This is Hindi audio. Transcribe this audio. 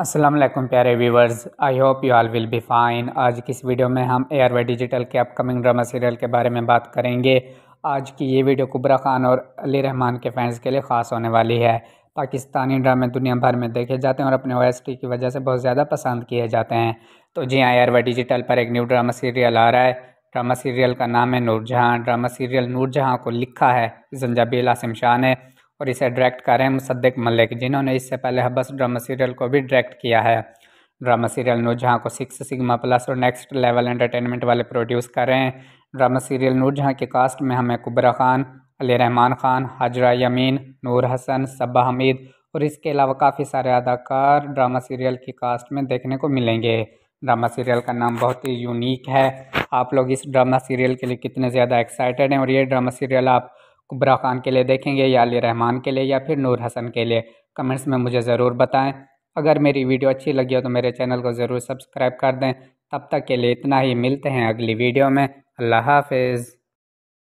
असलम प्यारे viewers I hope you all will be fine आज की इस वीडियो में हम ए आर वाई डिजिटल के अपकमिंग ड्रामा सीरियल के बारे में बात करेंगे आज की ये वीडियो कुबरा खान और अली रहमान के फैंस के लिए ख़ास होने वाली है पाकिस्तानी ड्रामे दुनिया भर में देखे जाते हैं और अपने ओ की वजह से बहुत ज़्यादा पसंद किए जाते हैं तो जी हाँ आर वाई डिजिटल पर एक न्यू ड्रामा सीरियल आ रहा है ड्रामा सीरियल का नाम है नूरजहाँ ड्रामा सीरियल नूरजहाँ को लिखा है जंजाबील आसिम शाह ने और इसे डायरेक्ट कर रहे हैं मुसद्दिक मलिक जिन्होंने इससे पहले हब्बस ड्रामा सीरियल को भी डायरेक्ट किया है ड्रामा सीरियल नूरजहाँ को सिक्स सिग्मा प्लस और नेक्स्ट लेवल एंटरटेनमेंट वाले प्रोड्यूस कर रहे हैं ड्रामा सीरियल नूरजहाँ के कास्ट में हमें कुबरा खान अली रहमान खान हाजरा यमीन नूर हसन सब्बा हमीद और इसके अलावा काफ़ी सारे अदाकार ड्रामा सीरियल की कास्ट में देखने को मिलेंगे ड्रामा सीरियल का नाम बहुत ही यूनिक है आप लोग इस ड्रामा सीरियल के लिए कितने ज़्यादा एक्साइटेड हैं और ये ड्रामा सीरियल आप कुबरा खान के लिए देखेंगे या अली रहमान के लिए या फिर नूर हसन के लिए कमेंट्स में मुझे ज़रूर बताएं अगर मेरी वीडियो अच्छी लगी हो तो मेरे चैनल को ज़रूर सब्सक्राइब कर दें तब तक के लिए इतना ही मिलते हैं अगली वीडियो में अल्लाह हाफिज़